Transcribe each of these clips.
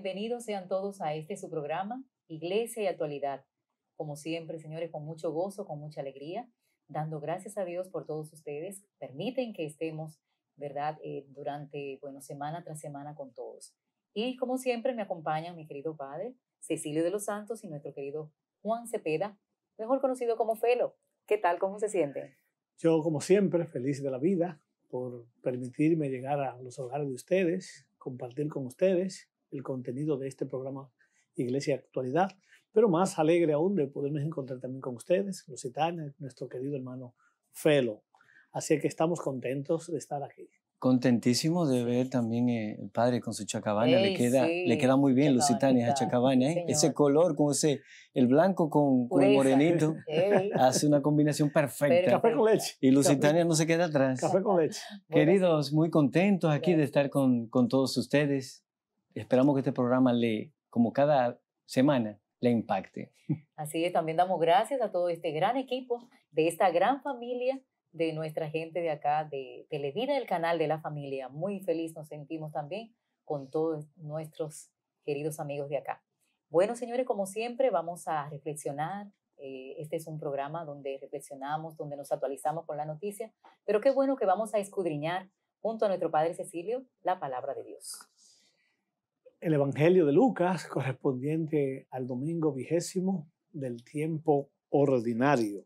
Bienvenidos sean todos a este su programa, Iglesia y Actualidad. Como siempre, señores, con mucho gozo, con mucha alegría, dando gracias a Dios por todos ustedes. Permiten que estemos, ¿verdad?, eh, durante, bueno, semana tras semana con todos. Y como siempre, me acompañan mi querido padre, Cecilio de los Santos, y nuestro querido Juan Cepeda, mejor conocido como Felo. ¿Qué tal? ¿Cómo se siente? Yo, como siempre, feliz de la vida por permitirme llegar a los hogares de ustedes, compartir con ustedes el contenido de este programa Iglesia Actualidad, pero más alegre aún de podernos encontrar también con ustedes, Lusitania, nuestro querido hermano Felo. Así que estamos contentos de estar aquí. Contentísimos de ver también eh, el padre con su chacabana, le, queda, le queda muy bien Lusitania esa chacabana, ¿eh? ese color, como ese, el blanco con, el morenito, hace una combinación perfecta. Café con leche. Y Lusitania no se queda atrás. Café con leche. Queridos, muy contentos aquí de estar con, con todos ustedes. Esperamos que este programa le, como cada semana, le impacte. Así es, también damos gracias a todo este gran equipo, de esta gran familia, de nuestra gente de acá, de Televida, el canal de la familia. Muy feliz nos sentimos también con todos nuestros queridos amigos de acá. Bueno, señores, como siempre, vamos a reflexionar. Eh, este es un programa donde reflexionamos, donde nos actualizamos con la noticia, pero qué bueno que vamos a escudriñar junto a nuestro Padre Cecilio la palabra de Dios el Evangelio de Lucas correspondiente al domingo vigésimo del tiempo ordinario.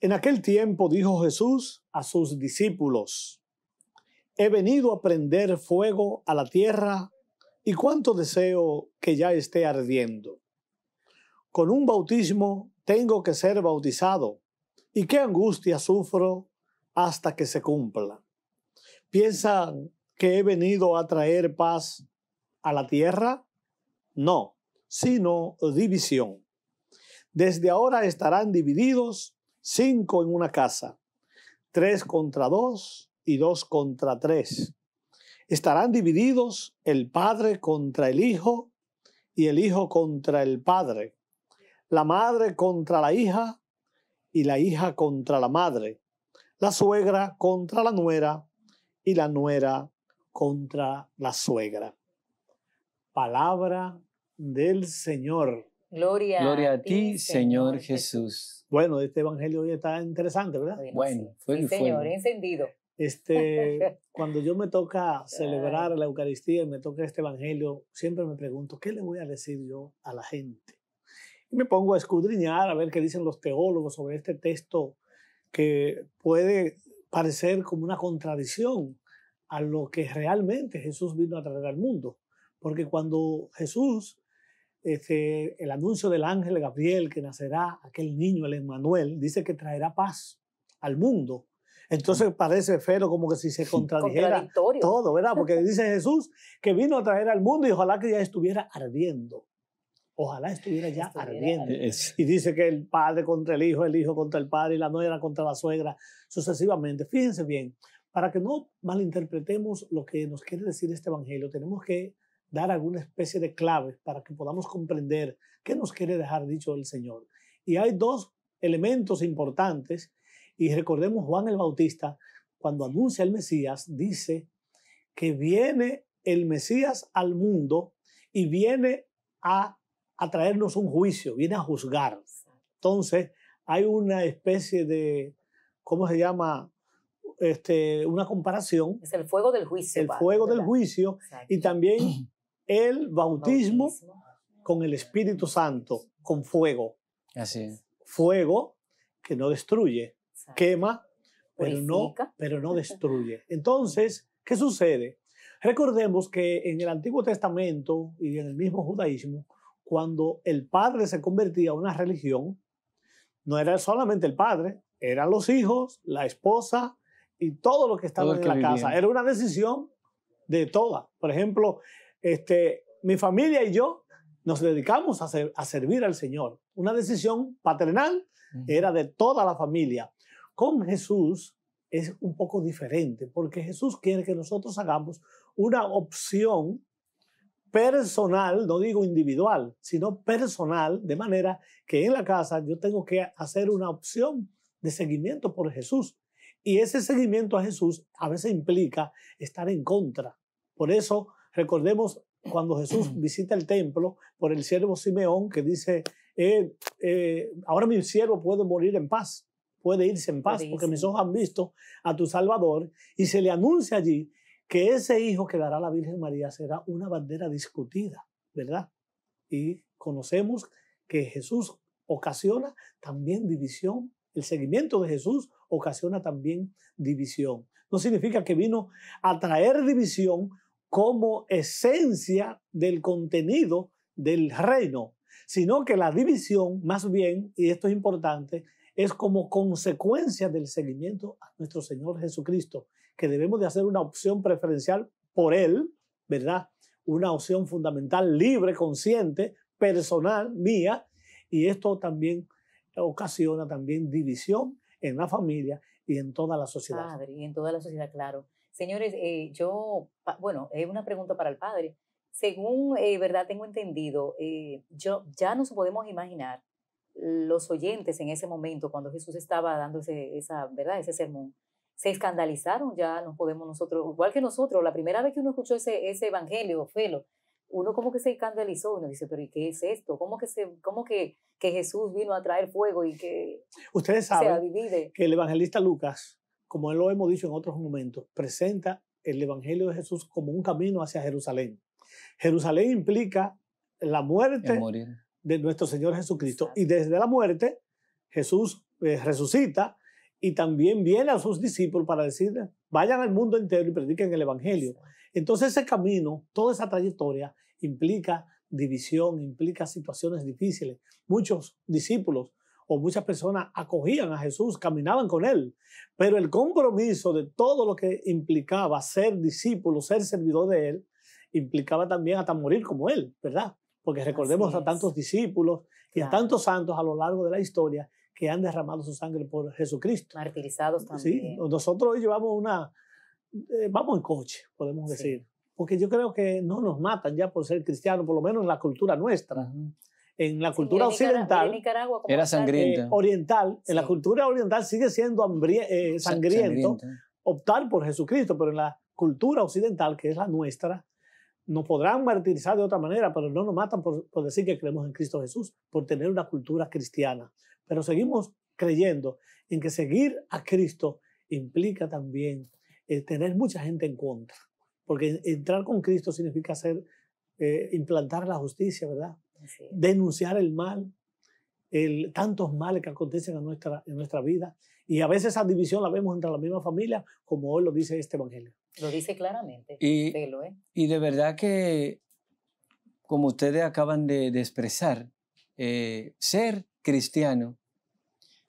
En aquel tiempo dijo Jesús a sus discípulos, he venido a prender fuego a la tierra y cuánto deseo que ya esté ardiendo. Con un bautismo tengo que ser bautizado y qué angustia sufro hasta que se cumpla. Piensa que he venido a traer paz a la tierra? No, sino división. Desde ahora estarán divididos cinco en una casa, tres contra dos y dos contra tres. Estarán divididos el padre contra el hijo y el hijo contra el padre, la madre contra la hija y la hija contra la madre, la suegra contra la nuera y la nuera contra la suegra palabra del Señor. Gloria, a ti, Señor, Jesús. Bueno, este evangelio hoy está interesante, ¿verdad? Bueno, fue Señor, encendido. Este, cuando yo me toca celebrar la Eucaristía y me toca este evangelio, siempre me pregunto, ¿qué le voy a decir yo a la gente? Y me pongo a escudriñar a ver qué dicen los teólogos sobre este texto que puede parecer como una contradicción a lo que realmente Jesús vino a traer al mundo. Porque cuando Jesús, este, el anuncio del ángel Gabriel que nacerá aquel niño, el Emmanuel, dice que traerá paz al mundo. Entonces parece feo como que si se contradijera todo, ¿verdad? Porque dice Jesús que vino a traer al mundo y ojalá que ya estuviera ardiendo. Ojalá estuviera ya ardiendo. Y dice que el padre contra el hijo, el hijo contra el padre y la nuera contra la suegra, sucesivamente. Fíjense bien, para que no malinterpretemos lo que nos quiere decir este evangelio, tenemos que dar alguna especie de clave para que podamos comprender qué nos quiere dejar dicho el Señor. Y hay dos elementos importantes, y recordemos Juan el Bautista, cuando anuncia el Mesías, dice que viene el Mesías al mundo y viene a, a traernos un juicio, viene a juzgar. Entonces, hay una especie de, ¿cómo se llama? Este, una comparación. Es el fuego del juicio. El fuego del juicio. Y también el bautismo, con el Espíritu Santo, con fuego. Así Fuego que no destruye, quema, pero no, pero no destruye. Entonces, ¿qué sucede? Recordemos que en el Antiguo Testamento y en el mismo judaísmo, cuando el padre se convertía a una religión, no era solamente el padre, eran los hijos, la esposa y todo lo que estaba en la casa. Era una decisión de toda. Por ejemplo, este, mi familia y yo nos dedicamos a, a servir al Señor. Una decisión paternal era de toda la familia. Con Jesús es un poco diferente, porque Jesús quiere que nosotros hagamos una opción personal, no digo individual, sino personal, de manera que en la casa yo tengo que hacer una opción de seguimiento por Jesús. Y ese seguimiento a Jesús a veces implica estar en contra. Por eso Recordemos cuando Jesús visita el templo por el siervo Simeón que dice, eh, eh, ahora mi siervo puede morir en paz, puede irse en paz porque mis ojos han visto a tu Salvador y se le anuncia allí que ese hijo que dará la Virgen María será una bandera discutida, ¿verdad? Y conocemos que Jesús ocasiona también división, el seguimiento de Jesús ocasiona también división. No significa que vino a traer división como esencia del contenido del reino, sino que la división, más bien, y esto es importante, es como consecuencia del seguimiento a nuestro Señor Jesucristo, que debemos de hacer una opción preferencial por Él, ¿verdad? Una opción fundamental, libre, consciente, personal, mía, y esto también ocasiona también división en la familia y en toda la sociedad. Padre, y en toda la sociedad, claro. Señores, eh, yo, bueno, es una pregunta para el padre. Según, eh, ¿verdad? Tengo entendido, eh, yo, ya nos podemos imaginar los oyentes en ese momento, cuando Jesús estaba dando esa, ¿verdad? ese sermón, se escandalizaron, ya nos podemos nosotros, igual que nosotros, la primera vez que uno escuchó ese, ese evangelio, Felo, uno como que se escandalizó, uno dice, pero ¿y qué es esto? ¿Cómo que, se, cómo que, que Jesús vino a traer fuego y que... Ustedes saben que el evangelista Lucas como lo hemos dicho en otros momentos, presenta el Evangelio de Jesús como un camino hacia Jerusalén. Jerusalén implica la muerte de nuestro Señor Jesucristo. Y desde la muerte, Jesús eh, resucita y también viene a sus discípulos para decirles, vayan al mundo entero y prediquen el Evangelio. Entonces ese camino, toda esa trayectoria implica división, implica situaciones difíciles. Muchos discípulos o muchas personas acogían a Jesús, caminaban con él, pero el compromiso de todo lo que implicaba ser discípulo, ser servidor de él, implicaba también hasta morir como él, ¿verdad? Porque recordemos a tantos discípulos y a tantos santos a lo largo de la historia que han derramado su sangre por Jesucristo. Martirizados también. Sí, nosotros hoy llevamos una, eh, vamos en coche, podemos decir, porque yo creo que no nos matan ya por ser cristianos, por lo menos en la cultura nuestra en la cultura occidental era sangriento. Eh, oriental, en la cultura oriental sigue siendo eh, sangriento, optar por Jesucristo, pero en la cultura occidental, que es la nuestra, nos podrán martirizar de otra manera, pero no nos matan por, decir que creemos en Cristo Jesús, por tener una cultura cristiana. Pero seguimos creyendo en que seguir a Cristo implica también eh, tener mucha gente en contra, porque entrar con Cristo significa hacer, implantar la justicia, ¿verdad? denunciar el mal, el, tantos males que acontecen en nuestra, en nuestra vida. Y a veces esa división la vemos entre la misma familia, como hoy lo dice este Evangelio. Lo dice claramente. Y, ¿eh? de verdad que, como ustedes acaban de, expresar, eh, ser cristiano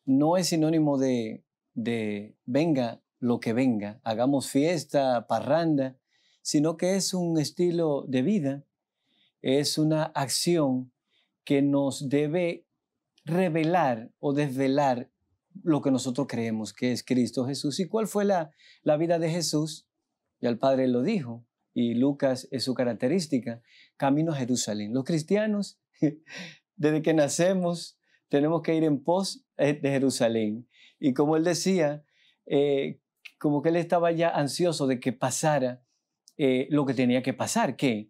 no es sinónimo de, de venga lo que venga, hagamos fiesta, parranda, sino que es un estilo de vida es una acción que nos debe revelar o desvelar lo que nosotros creemos que es Cristo Jesús. ¿Y cuál fue la, la vida de Jesús? Ya el Padre lo dijo, y Lucas es su característica, camino a Jerusalén. Los cristianos, desde que nacemos, tenemos que ir en pos eh, de Jerusalén. Y como él decía, eh, como que él estaba ya ansioso de que pasara eh, lo que tenía que pasar, que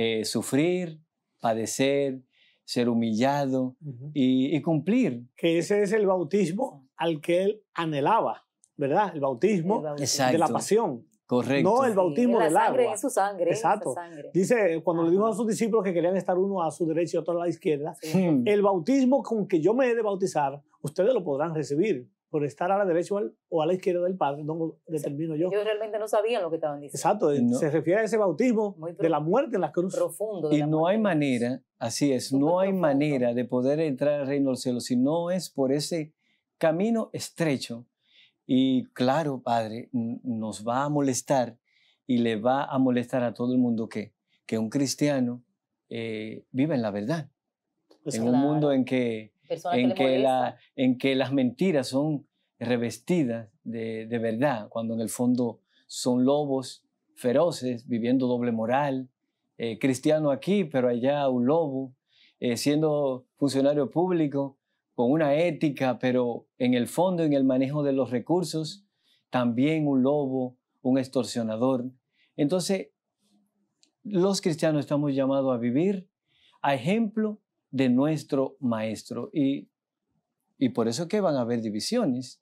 eh, sufrir, padecer, ser humillado y, cumplir. Que ese es el bautismo al que él anhelaba, ¿verdad? El bautismo, de la pasión. Correcto. No el bautismo de la del sangre, agua. su sangre. Exacto. Su sangre. Dice, cuando le dijo a sus discípulos que querían estar uno a su derecha y otro a la izquierda, hmm. el bautismo con que yo me he de bautizar, ustedes lo podrán recibir, por estar a la derecha o a la izquierda del Padre, no determino yo. Ellos realmente no sabían lo que estaban diciendo. Exacto, eh, se refiere a ese bautismo de la muerte en la cruz. Profundo. y no hay manera, así es, no hay manera de poder entrar al reino del cielo si no es por ese camino estrecho. Y claro, Padre, nos va a molestar y le va a molestar a todo el mundo que, que un cristiano eh, viva en la verdad. en un mundo en que en que, las mentiras son revestidas de, verdad, cuando en el fondo son lobos feroces viviendo doble moral, eh, cristiano aquí, pero allá un lobo, eh, siendo funcionario público, con una ética, pero en el fondo, en el manejo de los recursos, también un lobo, un extorsionador. Entonces, los cristianos estamos llamados a vivir a ejemplo de nuestro Maestro. Y, y por eso que van a haber divisiones,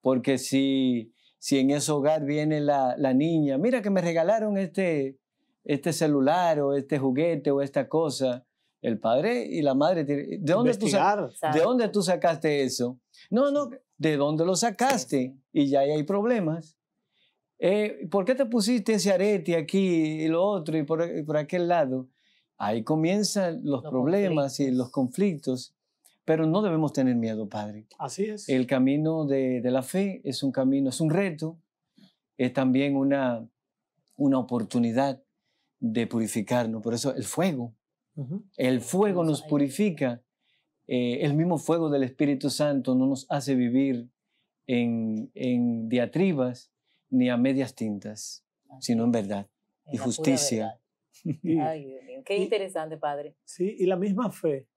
porque si, si en ese hogar viene la, niña, mira que me regalaron este, este celular o este juguete o esta cosa, el padre y la madre ¿de dónde, tú ¿de dónde tú sacaste eso? No, no, ¿de dónde lo sacaste? Y ya hay problemas. Eh, ¿Por qué te pusiste ese arete aquí y lo otro y por, por aquel lado? Ahí comienzan los, problemas y los conflictos, pero no debemos tener miedo, Padre. Así es. El camino de, la fe es un camino, es un reto, es también una, una oportunidad de purificarnos. Por eso el fuego, el fuego nos purifica. Eh, el mismo fuego del Espíritu Santo no nos hace vivir en, diatribas ni a medias tintas, sino en verdad y justicia Ay, Qué interesante, padre. Sí, y la misma fe,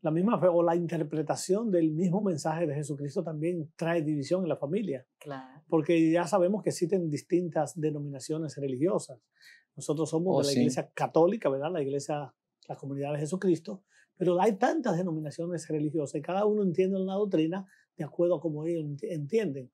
la misma fe o la interpretación del mismo mensaje de Jesucristo también trae división en la familia. Claro. Porque ya sabemos que existen distintas denominaciones religiosas. Nosotros somos oh, de la iglesia católica, ¿verdad? La iglesia, la comunidad de Jesucristo. Pero hay tantas denominaciones religiosas y cada uno entiende la doctrina de acuerdo a como ellos entienden.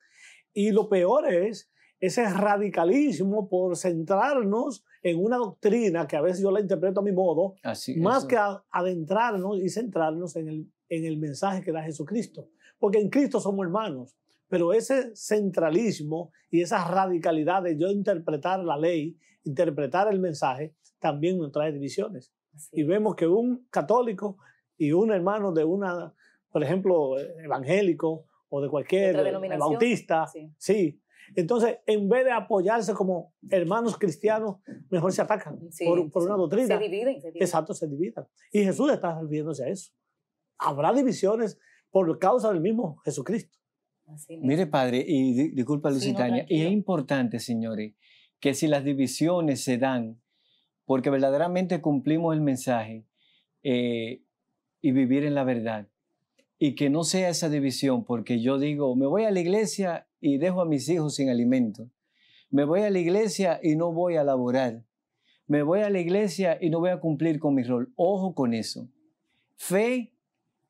Y lo peor es ese radicalismo por centrarnos en una doctrina que a veces yo la interpreto a mi modo, más que adentrarnos y centrarnos en el, mensaje que da Jesucristo. Porque en Cristo somos hermanos, pero ese centralismo y esa radicalidad de yo interpretar la ley, interpretar el mensaje, también nos trae divisiones. Y vemos que un católico y un hermano de una, por ejemplo, evangélico o de cualquier bautista, sí entonces, en vez de apoyarse como hermanos cristianos, mejor se atacan por, una doctrina. Se dividen, se Exacto, se dividen. Y Jesús está refiriéndose a eso. Habrá divisiones por causa del mismo Jesucristo. Mire, padre, y disculpa, Lucitaña, y es importante, señores, que si las divisiones se dan porque verdaderamente cumplimos el mensaje eh, y vivir en la verdad, y que no sea esa división, porque yo digo, me voy a la iglesia y dejo a mis hijos sin alimento. Me voy a la iglesia y no voy a laborar. Me voy a la iglesia y no voy a cumplir con mi rol. Ojo con eso. Fe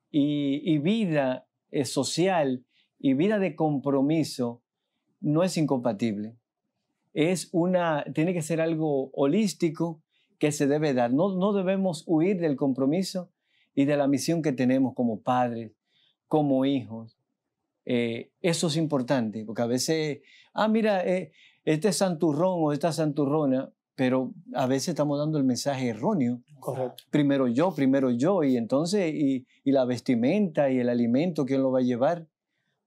y, y vida eh, social y vida de compromiso no es incompatible. Es una, tiene que ser algo holístico que se debe dar. No, no debemos huir del compromiso y de la misión que tenemos como padres, como hijos. Eh, eso es importante, porque a veces, ah, mira, eh, este santurrón o esta santurrona, pero a veces estamos dando el mensaje erróneo. Correcto. Primero yo, primero yo, y entonces, y, la vestimenta y el alimento, ¿quién lo va a llevar? O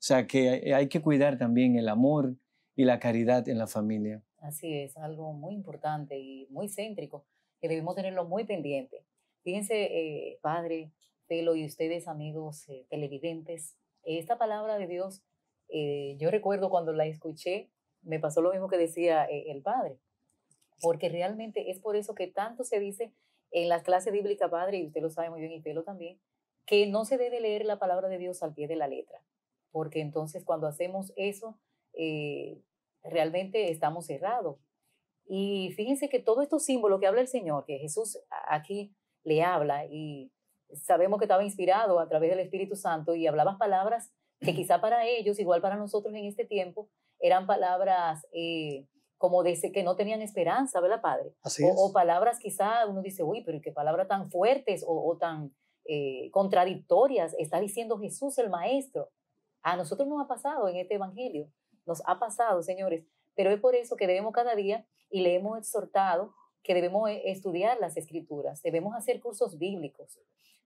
sea, que hay que cuidar también el amor y la caridad en la familia. Así es, algo muy importante y muy céntrico, que debemos tenerlo muy pendiente. Fíjense, eh, padre, y ustedes, amigos eh, televidentes, esta palabra de Dios, eh, yo recuerdo cuando la escuché, me pasó lo mismo que decía eh, el Padre, porque realmente es por eso que tanto se dice en las clases bíblica, Padre, y usted lo sabe muy bien, y Pelo también, que no se debe leer la palabra de Dios al pie de la letra, porque entonces cuando hacemos eso, realmente estamos cerrados. Y fíjense que todo esto símbolo que habla el Señor, que Jesús aquí le habla y sabemos que estaba inspirado a través del Espíritu Santo y hablaba palabras que quizá para ellos, igual para nosotros en este tiempo, eran palabras eh, como de que no tenían esperanza, ¿verdad, Padre? Así o, es. o, palabras quizá uno dice, uy, pero qué palabras tan fuertes o, tan eh, contradictorias está diciendo Jesús el Maestro. A nosotros nos ha pasado en este Evangelio, nos ha pasado, señores, pero es por eso que debemos cada día y le hemos exhortado que debemos eh, estudiar las escrituras, debemos hacer cursos bíblicos,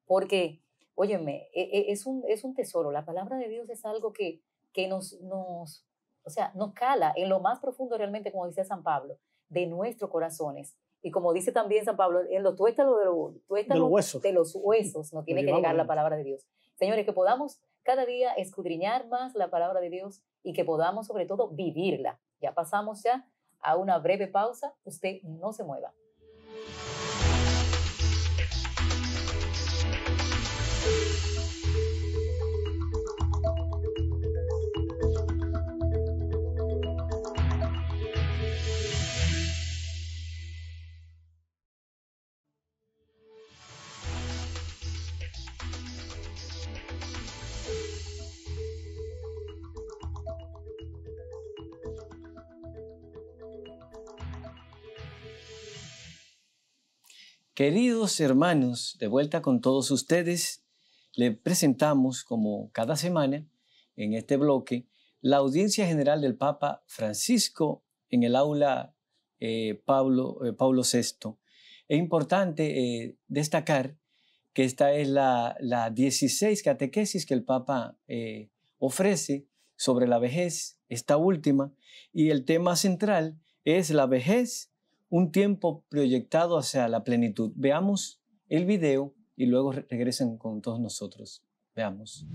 porque, óyeme, e, e, es un, es un tesoro. La palabra de Dios es algo que, que nos, nos, o sea, nos cala en lo más profundo realmente, como dice San Pablo, de nuestros corazones. Y como dice también San Pablo, en lo, tuéstalo de los huesos, de los huesos nos tiene que llegar la palabra de Dios. Señores, que podamos cada día escudriñar más la palabra de Dios y que podamos sobre todo vivirla. Ya pasamos ya a una breve pausa. Usted no se mueva. Queridos hermanos, de vuelta con todos ustedes, le presentamos, como cada semana, en este bloque, la audiencia general del Papa Francisco en el aula eh, Pablo, VI. Eh, es importante eh, destacar que esta es la, la, 16 catequesis que el Papa ofrece sobre la vejez, esta última, y el tema central es la vejez un tiempo proyectado hacia la plenitud. Veamos el video y luego regresen con todos nosotros. Veamos.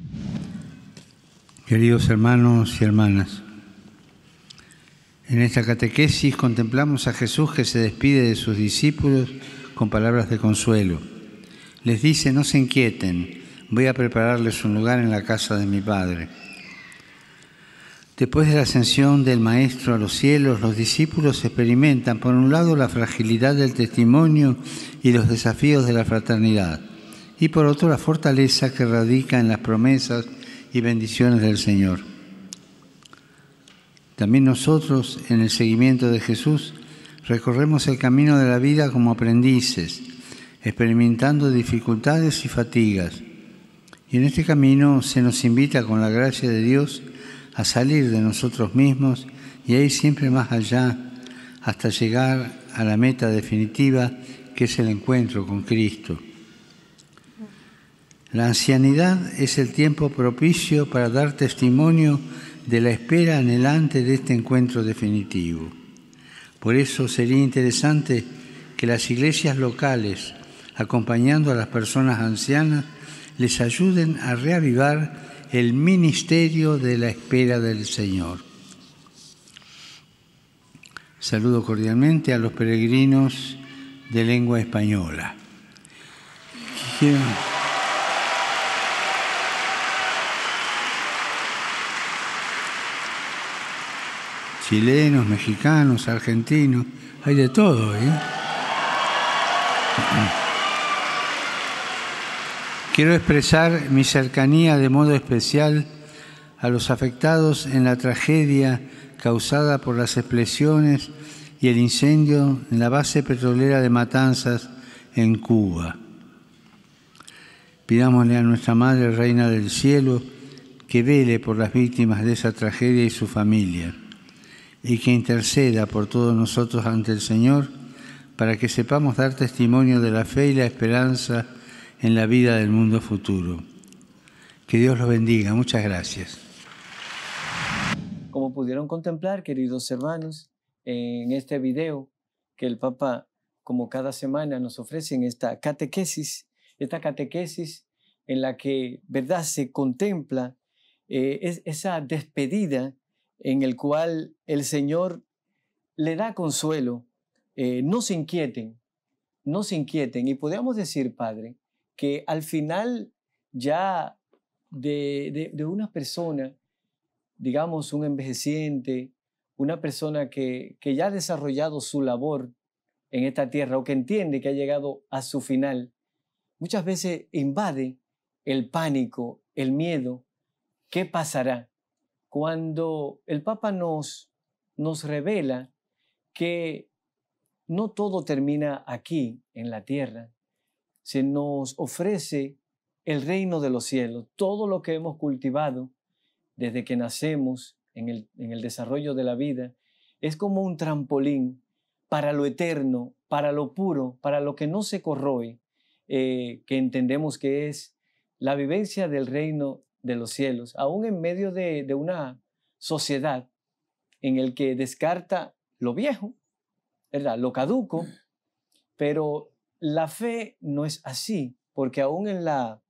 Queridos hermanos y hermanas, en esta catequesis contemplamos a Jesús que se despide de sus discípulos con palabras de consuelo. Les dice, no se inquieten, voy a prepararles un lugar en la casa de mi Padre. Después de la ascensión del Maestro a los cielos, los discípulos experimentan, por un lado, la fragilidad del testimonio y los desafíos de la fraternidad, y por otro, la fortaleza que radica en las promesas y bendiciones del Señor. También nosotros, en el seguimiento de Jesús, recorremos el camino de la vida como aprendices, experimentando dificultades y fatigas. Y en este camino se nos invita, con la gracia de Dios, a salir de nosotros mismos y a ir siempre más allá hasta llegar a la meta definitiva que es el encuentro con Cristo. La ancianidad es el tiempo propicio para dar testimonio de la espera anhelante de este encuentro definitivo. Por eso sería interesante que las iglesias locales, acompañando a las personas ancianas, les ayuden a reavivar el ministerio de la espera del Señor. Saludo cordialmente a los peregrinos de lengua española. Chilenos, mexicanos, argentinos, hay de todo, ¿eh? Quiero expresar mi cercanía de modo especial a los afectados en la tragedia causada por las explosiones y el incendio en la base petrolera de Matanzas en Cuba. Pidámosle a nuestra Madre Reina del Cielo que vele por las víctimas de esa tragedia y su familia, y que interceda por todos nosotros ante el Señor para que sepamos dar testimonio de la fe y la esperanza en la vida del mundo futuro. Que Dios los bendiga. Muchas gracias. Como pudieron contemplar, queridos hermanos, en este video que el Papa, como cada semana, nos ofrece en esta catequesis, esta catequesis en la que, ¿verdad?, se contempla eh, esa despedida en el cual el Señor le da consuelo. Eh, no se inquieten, no se inquieten. Y podríamos decir, Padre, que al final ya de, una persona, digamos un envejeciente, una persona que, que ya ha desarrollado su labor en esta tierra o que entiende que ha llegado a su final, muchas veces invade el pánico, el miedo. ¿Qué pasará? Cuando el Papa nos, nos revela que no todo termina aquí, en la tierra, se nos ofrece el reino de los cielos, todo lo que hemos cultivado desde que nacemos en el, en el desarrollo de la vida, es como un trampolín para lo eterno, para lo puro, para lo que no se corroe, eh, que entendemos que es la vivencia del reino de los cielos, aún en medio de, una sociedad en el que descarta lo viejo, ¿verdad? Lo caduco, pero la fe no es así, porque aún en la,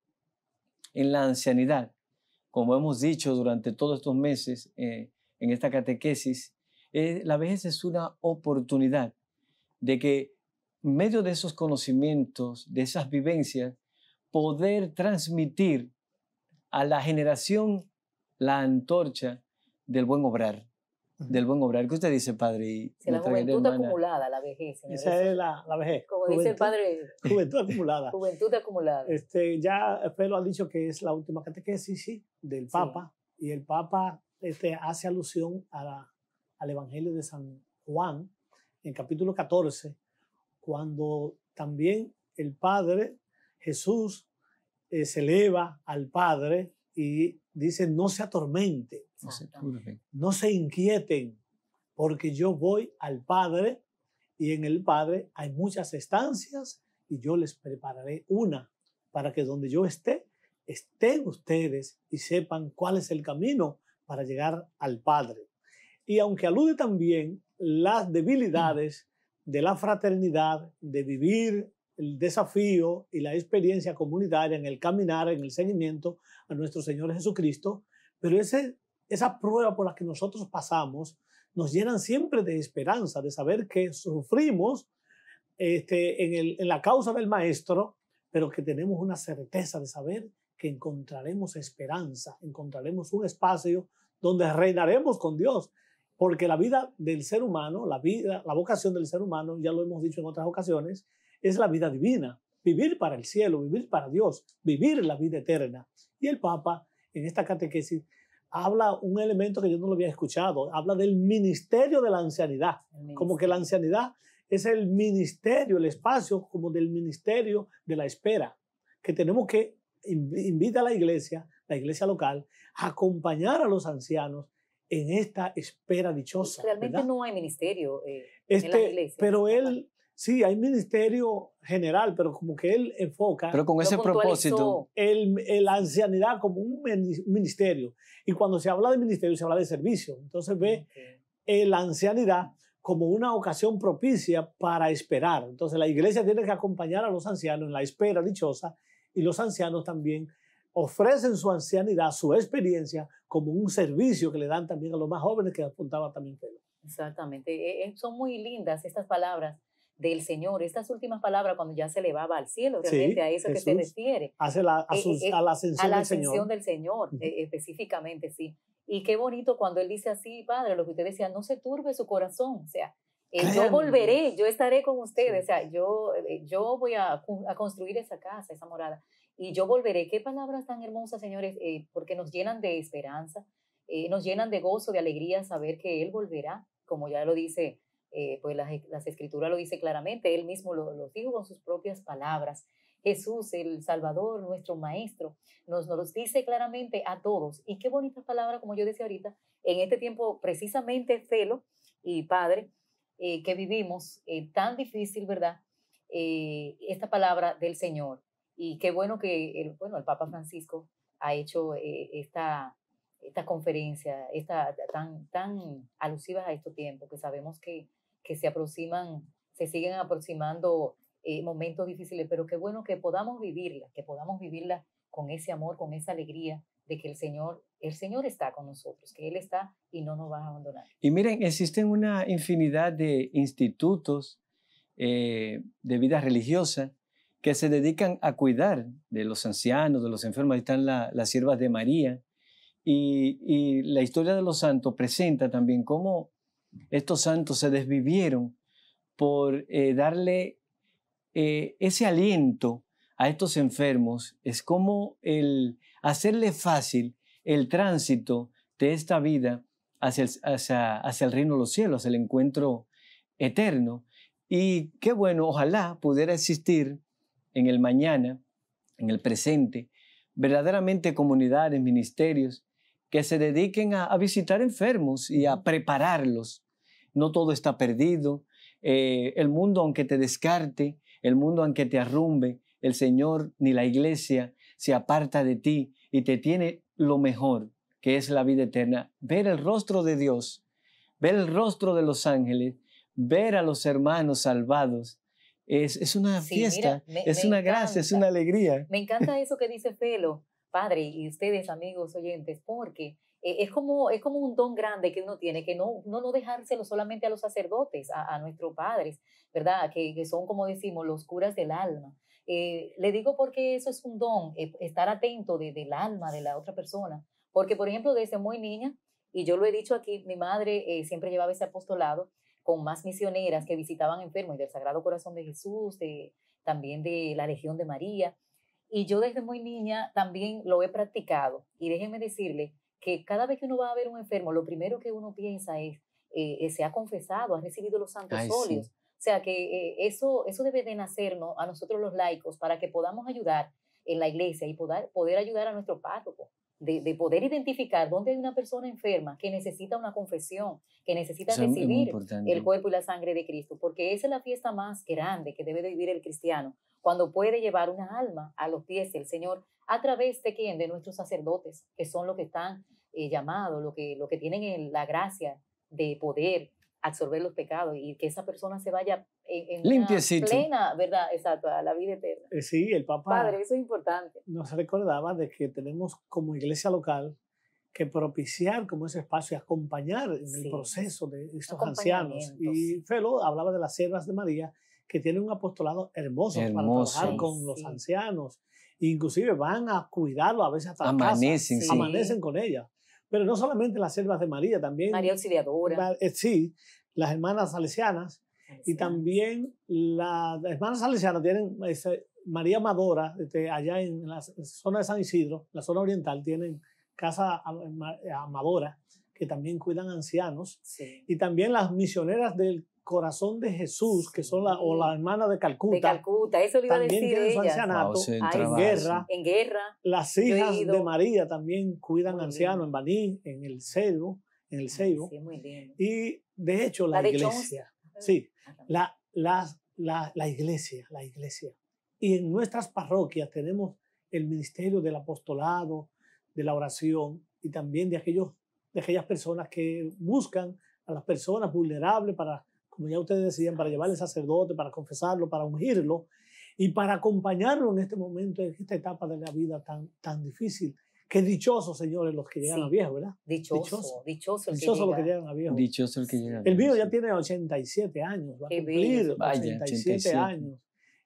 en la ancianidad, como hemos dicho durante todos estos meses eh, en esta catequesis, eh, la vejez es una oportunidad de que medio de esos conocimientos, de esas vivencias, poder transmitir a la generación la antorcha del buen obrar, del buen obrar. ¿Qué usted dice, padre? Y la juventud acumulada, la vejez. Esa es la, la vejez. Como dice el padre. Juventud acumulada. juventud acumulada. Este, ya Pedro ha dicho que es la última catequesis sí, del Papa. Y el Papa este, hace alusión a al Evangelio de San Juan, en capítulo 14, cuando también el Padre, Jesús, se eh, eleva al Padre y dice, no se atormenten, no se inquieten, porque yo voy al Padre y en el Padre hay muchas estancias y yo les prepararé una para que donde yo esté, estén ustedes y sepan cuál es el camino para llegar al Padre. Y aunque alude también las debilidades de la fraternidad, de vivir el desafío y la experiencia comunitaria en el caminar, en el seguimiento a nuestro Señor Jesucristo, pero ese, esa prueba por la que nosotros pasamos nos llenan siempre de esperanza, de saber que sufrimos este, en, la causa del Maestro, pero que tenemos una certeza de saber que encontraremos esperanza, encontraremos un espacio donde reinaremos con Dios, porque la vida del ser humano, la vida, la vocación del ser humano, ya lo hemos dicho en otras ocasiones, es la vida divina, vivir para el cielo, vivir para Dios, vivir la vida eterna. Y el Papa, en esta catequesis, habla un elemento que yo no lo había escuchado, habla del ministerio de la ancianidad, como que la ancianidad es el ministerio, el espacio como del ministerio de la espera, que tenemos que invita a la iglesia, la iglesia local, a acompañar a los ancianos en esta espera dichosa. Realmente no hay ministerio eh, en la este, iglesia. Pero él Sí, hay ministerio general, pero como que él enfoca. Pero con ese propósito. El, ancianidad como un ministerio. Y cuando se habla de ministerio, se habla de servicio. Entonces ve la ancianidad como una ocasión propicia para esperar. Entonces la iglesia tiene que acompañar a los ancianos en la espera dichosa y los ancianos también ofrecen su ancianidad, su experiencia, como un servicio que le dan también a los más jóvenes que apuntaba también Pedro. Exactamente. E, e, son muy lindas estas palabras del Señor. Estas últimas palabras, cuando ya se elevaba al cielo, realmente a eso que se refiere. Hace la, a, eh, eh, eh, a la ascensión, a la ascensión del Señor, específicamente, sí. Y qué bonito cuando él dice así, Padre, lo que usted decía, no se turbe su corazón, o sea, yo volveré, yo estaré con ustedes, o sea, yo, yo voy a, a, construir esa casa, esa morada, y yo volveré. Qué palabras tan hermosas, señores, porque nos llenan de esperanza, nos llenan de gozo, de alegría saber que Él volverá, como ya lo dice eh, pues las, escrituras lo dice claramente, él mismo lo, dijo con sus propias palabras. Jesús, el Salvador, nuestro Maestro, nos, nos los dice claramente a todos. Y qué bonitas palabras, como yo decía ahorita, en este tiempo precisamente celo y Padre eh, que vivimos, eh, tan difícil, ¿verdad? esta palabra del Señor. Y qué bueno que el, bueno, el Papa Francisco ha hecho esta, esta conferencia, esta, tan, tan alusivas a estos tiempos, que sabemos que que se aproximan, se siguen aproximando eh, momentos difíciles, pero qué bueno que podamos vivirlas, que podamos vivirlas con ese amor, con esa alegría de que el Señor, el Señor está con nosotros, que Él está y no nos va a abandonar. Y miren, existen una infinidad de institutos eh, de vida religiosa que se dedican a cuidar de los ancianos, de los enfermos. Ahí están las siervas de María. Y, y, la historia de los santos presenta también cómo estos santos se desvivieron por eh, darle eh, ese aliento a estos enfermos. Es como el hacerle fácil el tránsito de esta vida hacia el, reino de los cielos, el encuentro eterno. Y qué bueno, ojalá pudiera existir en el mañana, en el presente, verdaderamente comunidades, ministerios que se dediquen a visitar enfermos y a prepararlos no todo está perdido. Eh, el mundo, aunque te descarte, el mundo, aunque te arrumbe, el Señor ni la iglesia se aparta de ti y te tiene lo mejor, que es la vida eterna. Ver el rostro de Dios, ver el rostro de los ángeles, ver a los hermanos salvados, es, una fiesta, es una gracia, es una alegría. Me encanta eso que dice Felo, padre, y ustedes, amigos oyentes, porque eh, es, como, es como un don grande que uno tiene, que no, no, no dejárselo solamente a los sacerdotes, a, a nuestros padres, ¿verdad? Que, que, son, como decimos, los curas del alma. Eh, le digo porque eso es un don, eh, estar atento de, del alma de la otra persona. Porque, por ejemplo, desde muy niña, y yo lo he dicho aquí, mi madre siempre llevaba ese apostolado con más misioneras que visitaban enfermos del Sagrado Corazón de Jesús, también de la Legión de María. Y yo desde muy niña también lo he practicado. Y déjenme decirle que cada vez que uno va a ver un enfermo, lo primero que uno piensa es, eh, eh, se ha confesado, ha recibido los santos óleos. O sea que eh, eso, eso debe de nacernos a nosotros los laicos para que podamos ayudar en la iglesia y poder, ayudar a nuestro párroco. De, poder identificar dónde hay una persona enferma que necesita una confesión, que necesita recibir el cuerpo y la sangre de Cristo, porque esa es la fiesta más grande que debe de vivir el cristiano, cuando puede llevar una alma a los pies del Señor ¿A través de quién? De nuestros sacerdotes, que son los que están eh, llamados, los que, lo que tienen la gracia de poder absorber los pecados y que esa persona se vaya en, plena, ¿verdad? Exacto, a la vida eterna. Eh, sí, el Papa. Padre, eso es importante. Nos recordaba de que tenemos como iglesia local que propiciar como ese espacio y acompañar en el proceso de estos ancianos. Y Felo hablaba de las siervas de María, que tienen un apostolado hermoso, para trabajar con los ancianos inclusive van a cuidarlo a veces hasta amanecen, casa, amanecen con ella. Pero no solamente las selvas de María, también María Auxiliadora. Eh, sí, las hermanas salesianas y también las hermanas salesianas tienen este, María Amadora, este, allá en la zona de San Isidro, la zona oriental, tienen casa Amadora que también cuidan ancianos y también las misioneras del Corazón de Jesús, que son la, o la hermana de Calcuta. Calcuta, eso también Tienen ancianato en, guerra. Las hijas de María también cuidan ancianos en Baní, en el Cedro, En el Y de hecho, la, iglesia. sí, la, la, la iglesia, la iglesia. Y en nuestras parroquias tenemos el ministerio del apostolado, de la oración y también de, aquellos, de aquellas personas que buscan a las personas vulnerables para como ya ustedes decían, para llevar al sacerdote, para confesarlo, para ungirlo y para acompañarlo en este momento, en esta etapa de la vida tan, tan difícil. Qué dichosos, señores, los que llegan a viejo, ¿verdad? Dichoso, dichoso, el que los que llegan a viejo. Dichoso el que llega. El mío ya tiene 87 años, va a cumplir Vaya, 87, años.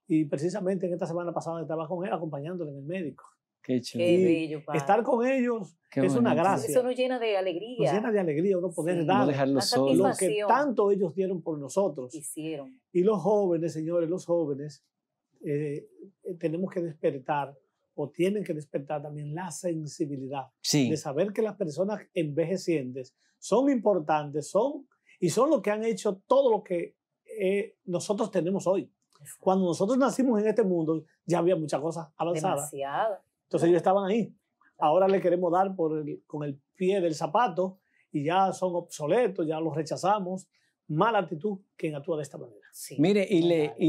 Y precisamente en esta semana pasada estaba con él acompañándole en el médico. Qué Estar con ellos es una gracia. Eso nos llena de alegría. Nos llena de alegría uno poder dar lo que tanto ellos dieron por nosotros. Hicieron. Y los jóvenes, señores, los jóvenes, eh, tenemos que despertar o tienen que despertar también la sensibilidad de saber que las personas envejecientes son importantes, son y son los que han hecho todo lo que eh, nosotros tenemos hoy. Cuando nosotros nacimos en este mundo, ya había muchas cosas avanzadas. Entonces ellos estaban ahí. Ahora le queremos dar con el pie del zapato y ya son obsoletos, ya los rechazamos. Mala actitud que actúa de esta manera. Mire, y,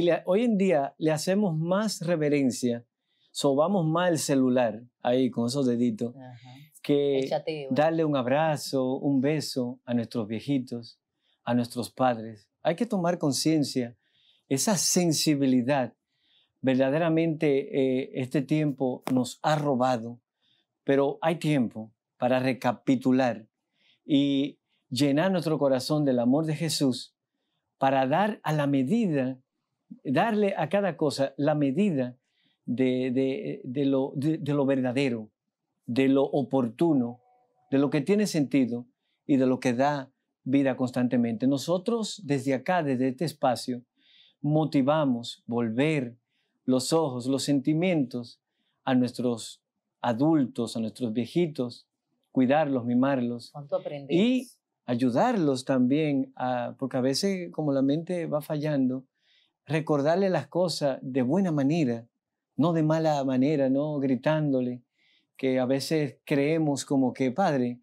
le, hoy en día le hacemos más reverencia, sobamos más el celular ahí con esos deditos, que darle un abrazo, un beso a nuestros viejitos, a nuestros padres. Hay que tomar conciencia, esa sensibilidad verdaderamente eh, este tiempo nos ha robado, pero hay tiempo para recapitular y llenar nuestro corazón del amor de Jesús para dar a la medida, darle a cada cosa la medida de, lo, de lo verdadero, de lo oportuno, de lo que tiene sentido y de lo que da vida constantemente. Nosotros desde acá, desde este espacio, motivamos volver los ojos, los sentimientos a nuestros adultos, a nuestros viejitos, cuidarlos, mimarlos. ¿Cuánto y ayudarlos también, porque a veces como la mente va fallando, recordarle las cosas de buena manera, no de mala manera, no gritándole, que a veces creemos como que, padre,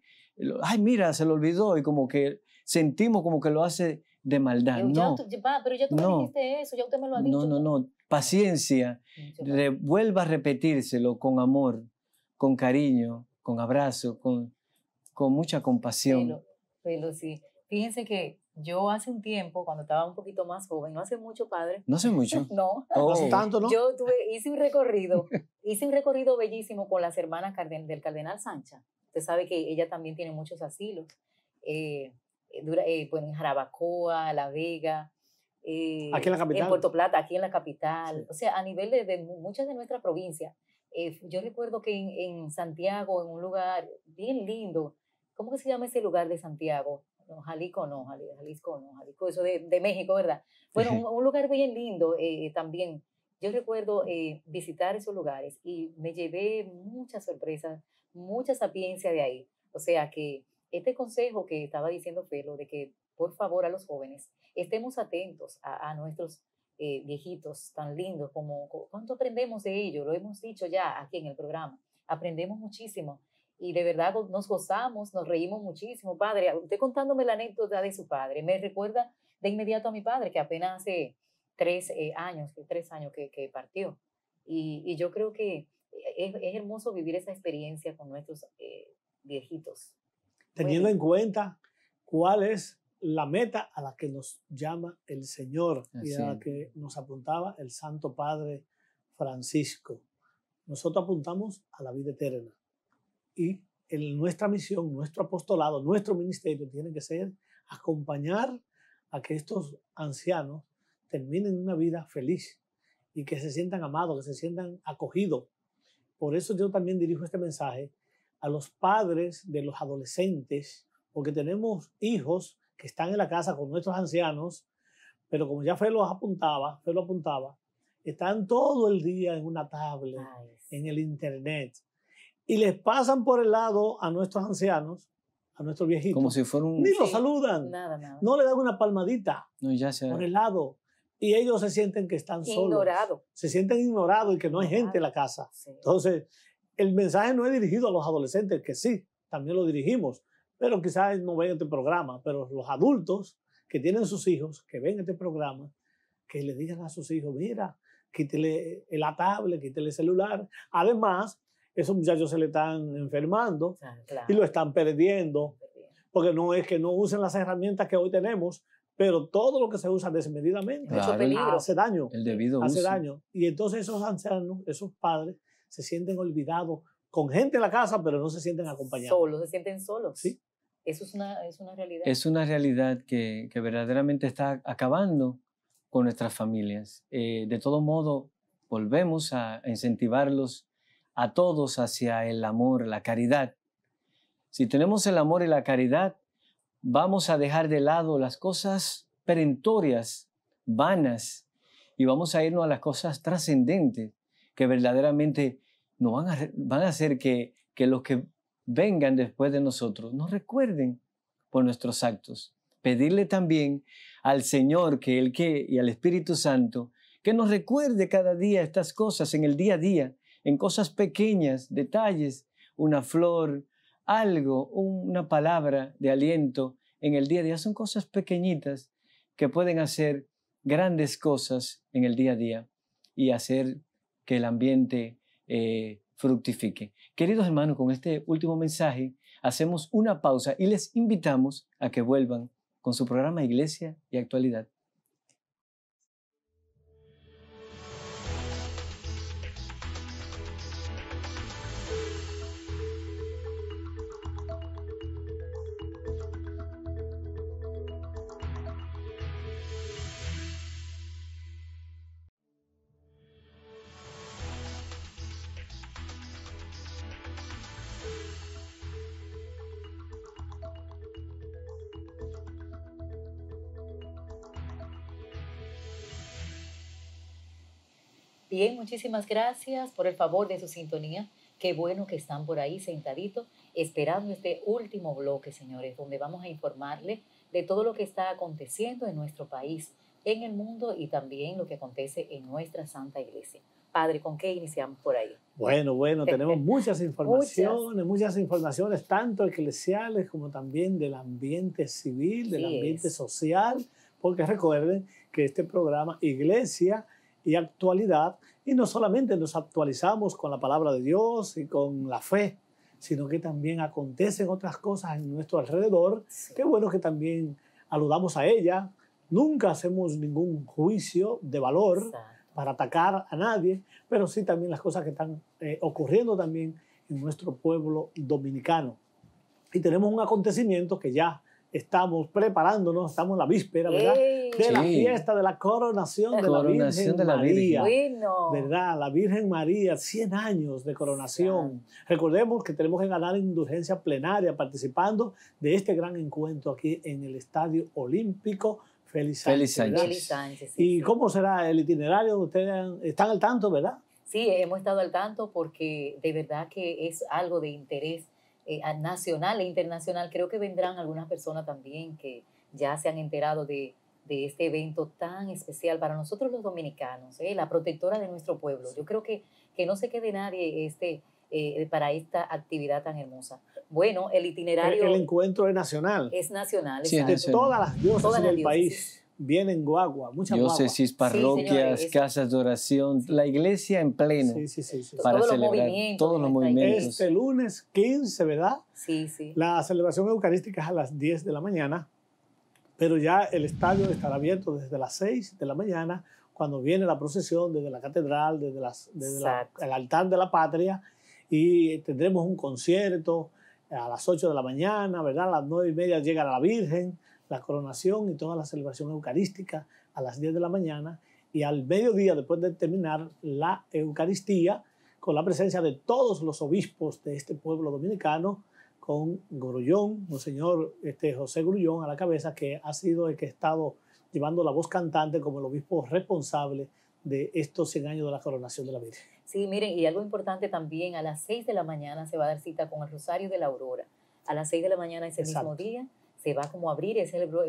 ay, mira, se lo olvidó y como que sentimos como que lo hace de maldad. No, no, no, paciencia, vuelva a repetírselo con amor, con cariño, con abrazo, con, con mucha compasión. Pero, sí, fíjense que yo hace un tiempo, cuando estaba un poquito más joven, no hace mucho, padre. No hace mucho. no. Oh. No hace tanto, ¿no? Yo hice un recorrido, hice un recorrido bellísimo con las hermanas del Cardenal Sancha. Usted sabe que ella también tiene muchos asilos. Eh, dura, eh, pues, en Jarabacoa, La Vega, eh, aquí en la capital. En Puerto Plata, aquí en la capital. O sea, a nivel de, muchas de nuestras provincias. Eh, yo recuerdo que en, Santiago, en un lugar bien lindo, ¿cómo que se llama ese lugar de Santiago? Jalisco no, Jalisco no, Jalisco, eso de, México, ¿verdad? Bueno, un, lugar bien lindo eh, también. Yo recuerdo visitar esos lugares y me llevé muchas sorpresas, mucha sapiencia de ahí. O sea que este consejo que estaba diciendo Pelo de que por favor, a los jóvenes, estemos atentos a, nuestros eh, viejitos tan lindos, como cuánto aprendemos de ellos, lo hemos dicho ya aquí en el programa, aprendemos muchísimo y de verdad nos gozamos, nos reímos muchísimo. Padre, usted contándome la anécdota de su padre, me recuerda de inmediato a mi padre, que apenas hace tres eh, años, tres años que, partió. Y, yo creo que es, hermoso vivir esa experiencia con nuestros eh, viejitos. Teniendo en cuenta cuál es la meta a la que nos llama el Señor y a la que nos apuntaba el Santo Padre Francisco. Nosotros apuntamos a la vida eterna y en nuestra misión, nuestro apostolado, nuestro ministerio tiene que ser acompañar a que estos ancianos terminen una vida feliz y que se sientan amados, que se sientan acogidos. Por eso yo también dirijo este mensaje a los padres de los adolescentes, porque tenemos hijos que están en la casa con nuestros ancianos, pero como ya Fe apuntaba, lo apuntaba, están todo el día en una tablet, en el internet, y les pasan por el lado a nuestros ancianos, a nuestros viejitos. Como si fueran Ni los saludan. No le dan una palmadita no, ya se... por el lado. Y ellos se sienten que están solos. Se sienten ignorados y que no hay gente en la casa. Entonces, el mensaje no es dirigido a los adolescentes, que sí, también lo dirigimos, pero quizás no ven este programa, pero los adultos que tienen sus hijos, que ven este programa, que le digan a sus hijos, mira, quítele la tablet, quítele el celular. Además, esos muchachos se le están enfermando ah, y lo están perdiendo, porque no es que no usen las herramientas que hoy tenemos, pero todo lo que se usa desmedidamente hace daño. El debido hace daño. Y entonces esos ancianos, esos padres, se sienten olvidados con gente en la casa, pero no se sienten acompañados. Solos, se sienten solos. Sí es una, realidad. Es una realidad que, verdaderamente está acabando con nuestras familias. Eh, de todo modo, volvemos a incentivarlos a todos hacia el amor, la caridad. Si tenemos el amor y la caridad, vamos a dejar de lado las cosas perentorias, vanas, y vamos a irnos a las cosas trascendentes que verdaderamente nos van a, van a hacer que, que los que vengan después de nosotros nos recuerden por nuestros actos. Pedirle también al Señor que el que y al Espíritu Santo que nos recuerde cada día estas cosas en el día a día, en cosas pequeñas, detalles, una flor, algo, una palabra de aliento en el día a día. Son cosas pequeñitas que pueden hacer grandes cosas en el día a día y hacer que el ambiente eh, fructifique. Queridos hermanos, con este último mensaje hacemos una pausa y les invitamos a que vuelvan con su programa Iglesia y Actualidad Bien, muchísimas gracias por el favor de su sintonía. Qué bueno que están por ahí sentaditos esperando este último bloque, señores, donde vamos a informarles de todo lo que está aconteciendo en nuestro país, en el mundo y también lo que acontece en nuestra Santa Iglesia. Padre, ¿con qué iniciamos por ahí? Bueno, bueno, tenemos muchas informaciones, muchas. informaciones, tanto eclesiales como también del ambiente civil, del ambiente social, porque recuerden que este programa Iglesia y actualidad. Y no solamente nos actualizamos con la palabra de Dios y con la fe, sino que también acontecen otras cosas en nuestro alrededor. Qué bueno que también aludamos a ella. Nunca hacemos ningún juicio de valor para atacar a nadie, pero sí también las cosas que están eh, ocurriendo también en nuestro pueblo dominicano. Y tenemos un acontecimiento que ya estamos preparándonos, estamos en la víspera, ¿verdad? De la fiesta de la coronación de la Virgen de María. ¿Verdad? La Virgen María, 100 años de coronación. Recordemos que tenemos que ganar indulgencia plenaria participando de este gran encuentro aquí en el Estadio Olímpico. Feliz Sánchez. ¿Y cómo será el itinerario? Ustedes están al tanto, ¿verdad? Sí, hemos estado al tanto porque de verdad que es algo de interés eh, nacional e internacional. Creo que vendrán algunas personas también que ya se han enterado de, este evento tan especial para nosotros los dominicanos, eh, la protectora de nuestro pueblo. Yo creo que, que no se quede nadie este, eh, para esta actividad tan hermosa. Bueno, el itinerario... El, encuentro es nacional. Es nacional, de todas las diosas todas el país vienen guagua, muchas diócesis, parroquias, casas de oración, la iglesia en pleno sí, para celebrar todos los movimientos. Este lunes 15, ¿verdad? Sí, sí. La celebración eucarística es a las 10 de la mañana, pero ya el estadio estará abierto desde las 6 de la mañana, cuando viene la procesión desde la catedral, desde, el altar de la patria, y tendremos un concierto a las 8 de la mañana, ¿verdad? A las 9 y media llega la Virgen la coronación y toda la celebración eucarística a las 10 de la mañana y al mediodía, después de terminar la Eucaristía, con la presencia de todos los obispos de este pueblo dominicano, con Grullón, señor este, José Grullón a la cabeza, que ha sido el que ha estado llevando la voz cantante como el obispo responsable de estos 100 años de la coronación de la Virgen. Sí, miren, y algo importante también, a las 6 de la mañana se va a dar cita con el Rosario de la Aurora. A las 6 de la mañana ese mismo día se va como a abrir,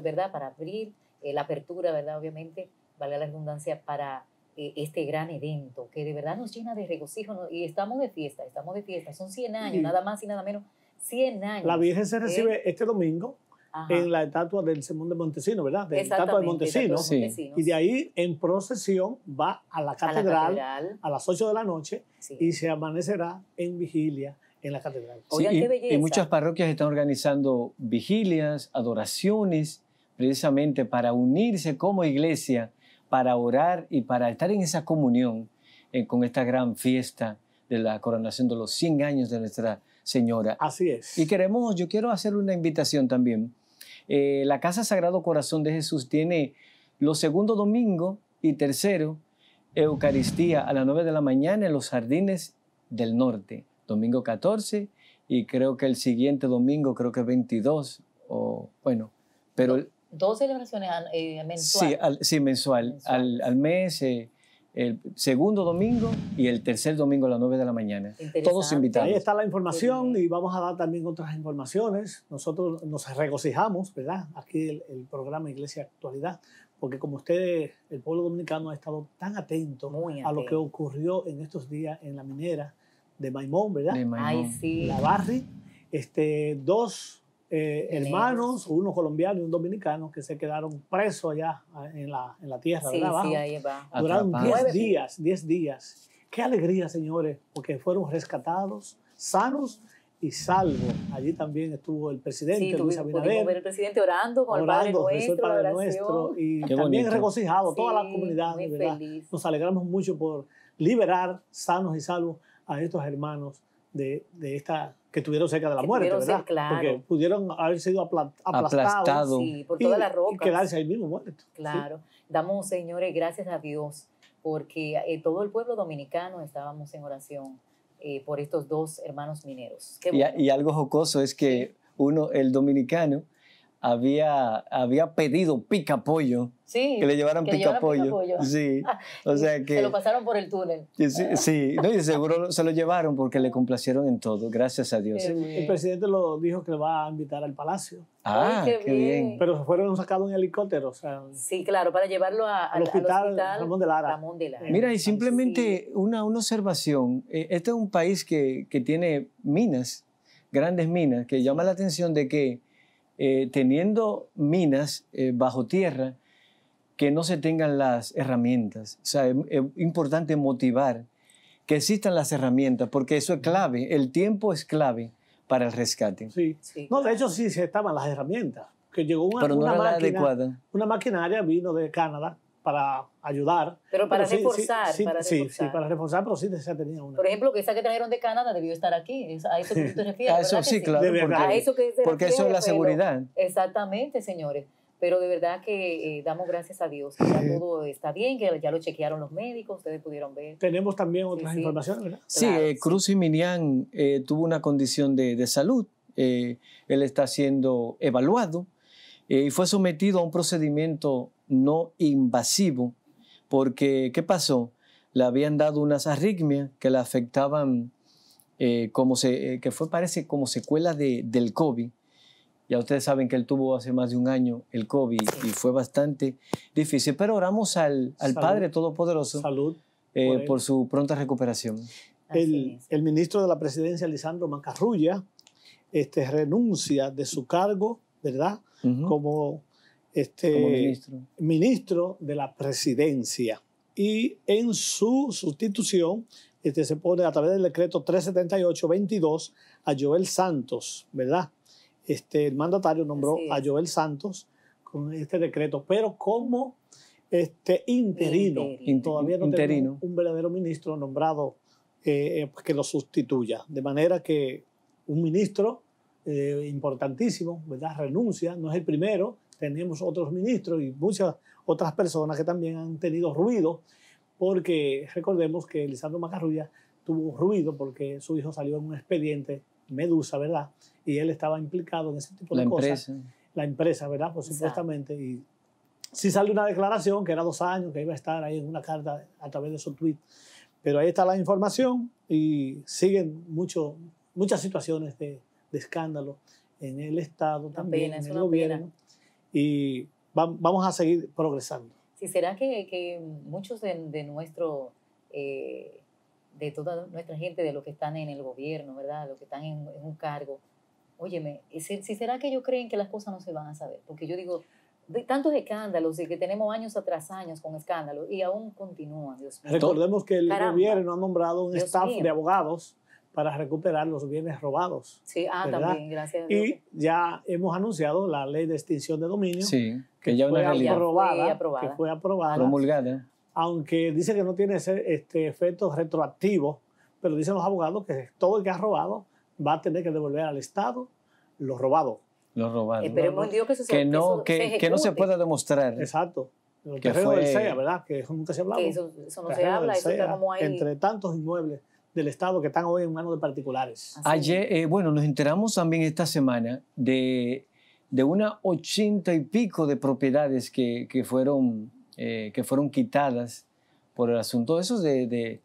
¿verdad? Para abrir eh, la apertura, ¿verdad? Obviamente, vale la redundancia, para eh, este gran evento que de verdad nos llena de regocijo y estamos de fiesta, estamos de fiesta, son 100 años, nada más y nada menos, 100 años. La Virgen se ¿eh? recibe este domingo. en la estatua del Simón de Montesino, ¿verdad? De la estatua de Montesino. Y de ahí en procesión va a la catedral a, las 8 de la noche y se amanecerá en vigilia en la catedral. Y muchas parroquias están organizando vigilias, adoraciones, precisamente para unirse como iglesia, para orar y para estar en esa comunión eh, con esta gran fiesta de la coronación de los 100 años de Nuestra Señora. Así es. Y queremos, yo quiero hacer una invitación también. Eh, la Casa Sagrado Corazón de Jesús tiene los segundo domingo y tercero Eucaristía a las 9 de la mañana en los Jardines del Norte domingo 14 y creo que el siguiente domingo, creo que 22, o bueno, pero... dos celebraciones eh, mensuales. Sí, mensual, Al, mes, eh, el segundo domingo y el tercer domingo a las 9 de la mañana. Todos invitados. Ahí está la información y vamos a dar también otras informaciones. Nosotros nos regocijamos, ¿verdad? Aquí el, programa Iglesia Actualidad, porque como ustedes, el pueblo dominicano ha estado tan atento, a lo que ocurrió en estos días en la minera, de Maimón, ¿verdad? De Maimón. La Barri. Este, dos eh, hermanos, uno colombiano y un dominicano, que se quedaron presos allá en la, en la tierra, sí, ¿verdad? Abajo. Sí, ahí va. Duraron 10 días, 10 días. Qué alegría, señores, porque fueron rescatados, sanos y salvos. Allí también estuvo el presidente Luis Abinader. ver el presidente orando con orando, el Padre Nuestro. Padre nuestro y también regocijado, toda la comunidad, ¿verdad? Nos alegramos mucho por liberar sanos y salvos a estos hermanos de, de esta que estuvieron cerca de la muerte, ¿verdad? claro. Porque pudieron haber sido aplastados por toda la roca. y quedarse ahí mismo muertos. Claro. Damos, señores, gracias a Dios, porque eh, todo el pueblo dominicano estábamos en oración eh, por estos dos hermanos mineros. Qué y, y, algo jocoso es que uno, el dominicano, había, había pedido pica pollo. Sí, que le llevaran que pica, pollo. Sí. O sea que. Se lo pasaron por el túnel. Sí, y seguro se lo llevaron porque le complacieron en todo, gracias a Dios. El, presidente lo dijo que lo va a invitar al palacio. Ah, qué, bien. pero Pero fueron sacados en helicóptero. O sea, sí, claro, para llevarlo a, al, hospital, Ramón de Lara. Mira, y simplemente una, una observación. Eh, este es un país que tiene minas, grandes minas, que llama la atención de que eh, teniendo minas eh, bajo tierra, que no se tengan las herramientas. O sea, es, importante motivar que existan las herramientas, porque eso es clave, el tiempo es clave para el rescate. Sí, sí. no, de hecho sí, se estaban las herramientas, que llegó una, una máquina, adecuada. una maquinaria vino de Canadá, para ayudar. Pero para reforzar. Sí, para reforzar. sí, para reforzar, pero sí se ha tenido una. Por ejemplo, que esa que trajeron de Canadá debió estar aquí. A eso que tú te refieres. a eso sí, claro. Porque, eso es la seguridad. exactamente, señores. Pero de verdad que eh, damos gracias a Dios que todo está bien, que ya lo chequearon los médicos, ustedes pudieron ver. Tenemos también otras informaciones, ¿verdad? Sí, eh, Cruz y Minian eh, tuvo una condición de salud. Eh, él está siendo evaluado y fue sometido a un procedimiento no invasivo, porque ¿qué pasó? Le habían dado unas arritmias que la afectaban, eh, como se, eh, que fue parece como secuela de, del COVID. Ya ustedes saben que él tuvo hace más de un año el COVID y fue bastante difícil, pero oramos al, Padre Todopoderoso Salud eh, por, su pronta recuperación. El, ministro de la Presidencia, Lisandro Macarrulla, este, renuncia de su cargo, ¿verdad? Como este, ministro. de la presidencia. Y en su sustitución este, se pone a través del decreto 378-22 a Joel Santos, ¿verdad? Este, el mandatario nombró a Joel Santos con este decreto, pero como este interino, todavía no interino. un verdadero ministro nombrado eh, eh, pues, que lo sustituya. De manera que un ministro eh, importantísimo, ¿verdad? Renuncia, no es el primero, tenemos otros ministros y muchas otras personas que también han tenido ruido, porque recordemos que Lisandro Macarrulla tuvo ruido porque su hijo salió en un expediente, Medusa, ¿verdad? Y él estaba implicado en ese tipo de La cosas. La empresa, ¿verdad? Pues supuestamente. Y sí sale una declaración que era dos años, que iba a estar ahí en una carta a través de su tweet. Pero ahí está la información y siguen mucho, muchas situaciones de, escándalo en el Estado, también en el gobierno y vamos a seguir progresando. Si será que, muchos de, nuestro, eh, de toda nuestra gente, de los que están en el gobierno, ¿verdad? Los que están en, un cargo, óyeme, si, si será que ellos creen que las cosas no se van a saber, porque yo digo, de tantos escándalos y que tenemos años atrás años con escándalos y aún continúan, Recordemos que el gobierno ha nombrado un staff de abogados para recuperar los bienes robados. Sí, ah, también, gracias. Y ya hemos anunciado la ley de extinción de dominio, sí, que, ya fue aprobada, que fue aprobada, promulgada. Aunque dice que no tiene ese, este efecto retroactivo, pero dicen los abogados que todo el que ha robado va a tener que devolver al Estado lo robado. Lo robado. Esperemos eh, en Dios que eso se, que no, que, se no se pueda demostrar. Exacto. que fue... E ¿verdad? Que eso nunca se hablaba. Que eso, eso no se habla, eso está e como ahí. Entre tantos inmuebles del Estado que están hoy en manos de particulares. Ayer, eh, bueno, nos enteramos también esta semana de, de una ochenta y pico de propiedades que, que fueron, eh, que fueron quitadas por el asunto esos de, de,